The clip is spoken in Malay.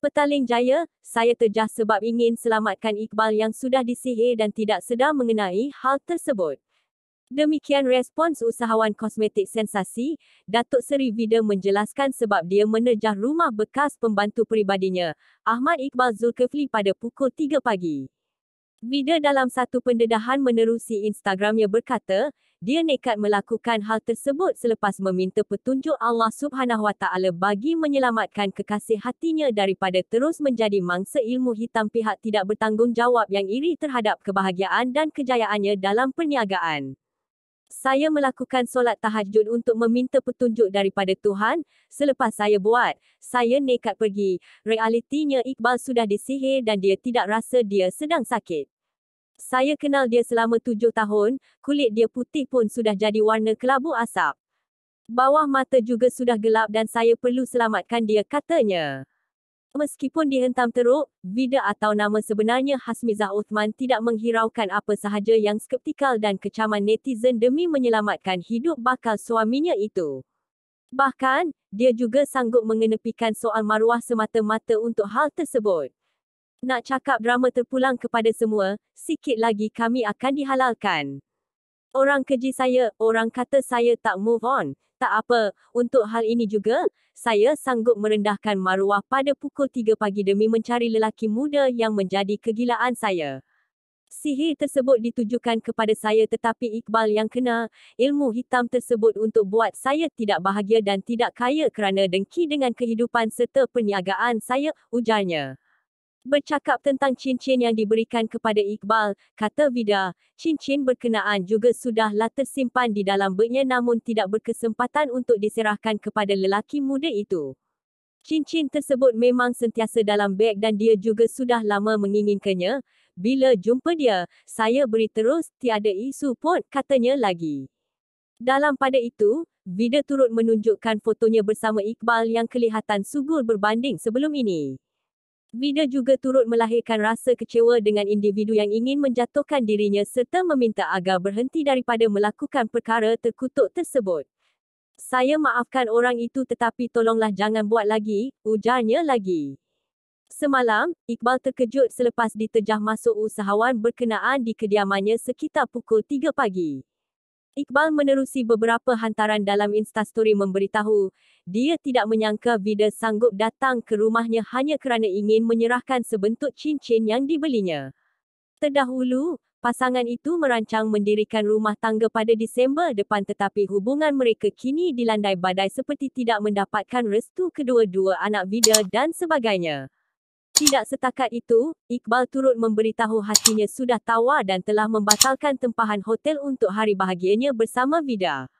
Petaling jaya, saya terjah sebab ingin selamatkan Iqbal yang sudah disihir dan tidak sedar mengenai hal tersebut. Demikian respons usahawan kosmetik sensasi, Datuk Seri Vida menjelaskan sebab dia menerjah rumah bekas pembantu peribadinya, Ahmad Iqbal Zulkifli pada pukul 3 pagi. Vida dalam satu pendedahan menerusi Instagramnya berkata, dia nekat melakukan hal tersebut selepas meminta petunjuk Allah Subhanahu Wa Taala bagi menyelamatkan kekasih hatinya daripada terus menjadi mangsa ilmu hitam pihak tidak bertanggungjawab yang iri terhadap kebahagiaan dan kejayaannya dalam perniagaan. Saya melakukan solat tahajud untuk meminta petunjuk daripada Tuhan. Selepas saya buat, saya nekat pergi. Realitinya Iqbal sudah disihir dan dia tidak rasa dia sedang sakit. Saya kenal dia selama tujuh tahun, kulit dia putih pun sudah jadi warna kelabu asap. Bawah mata juga sudah gelap dan saya perlu selamatkan dia katanya. Meskipun dihentam teruk, bida atau nama sebenarnya Hasmizah Uthman tidak menghiraukan apa sahaja yang skeptikal dan kecaman netizen demi menyelamatkan hidup bakal suaminya itu. Bahkan, dia juga sanggup mengenepikan soal maruah semata-mata untuk hal tersebut. Nak cakap drama terpulang kepada semua, sikit lagi kami akan dihalalkan. Orang keji saya, orang kata saya tak move on. Tak apa, untuk hal ini juga, saya sanggup merendahkan maruah pada pukul 3 pagi demi mencari lelaki muda yang menjadi kegilaan saya. Sihir tersebut ditujukan kepada saya tetapi Iqbal yang kena ilmu hitam tersebut untuk buat saya tidak bahagia dan tidak kaya kerana dengki dengan kehidupan serta perniagaan saya, ujarnya. Bercakap tentang cincin yang diberikan kepada Iqbal, kata Vida, cincin berkenaan juga sudahlah tersimpan di dalam beknya namun tidak berkesempatan untuk diserahkan kepada lelaki muda itu. Cincin tersebut memang sentiasa dalam beg dan dia juga sudah lama menginginkannya. Bila jumpa dia, saya beri terus, tiada isu pun, katanya lagi. Dalam pada itu, Vida turut menunjukkan fotonya bersama Iqbal yang kelihatan sugul berbanding sebelum ini. Bida juga turut melahirkan rasa kecewa dengan individu yang ingin menjatuhkan dirinya serta meminta agar berhenti daripada melakukan perkara terkutuk tersebut. Saya maafkan orang itu tetapi tolonglah jangan buat lagi, ujarnya lagi. Semalam, Iqbal terkejut selepas diterjah masuk usahawan berkenaan di kediamannya sekitar pukul 3 pagi. Iqbal menerusi beberapa hantaran dalam Instastory memberitahu, dia tidak menyangka Bida sanggup datang ke rumahnya hanya kerana ingin menyerahkan sebentuk cincin yang dibelinya. Terdahulu, pasangan itu merancang mendirikan rumah tangga pada Disember depan tetapi hubungan mereka kini dilandai badai seperti tidak mendapatkan restu kedua-dua anak Bida dan sebagainya. Tidak setakat itu, Iqbal turut memberitahu hatinya sudah tawa dan telah membatalkan tempahan hotel untuk hari bahagianya bersama Vida.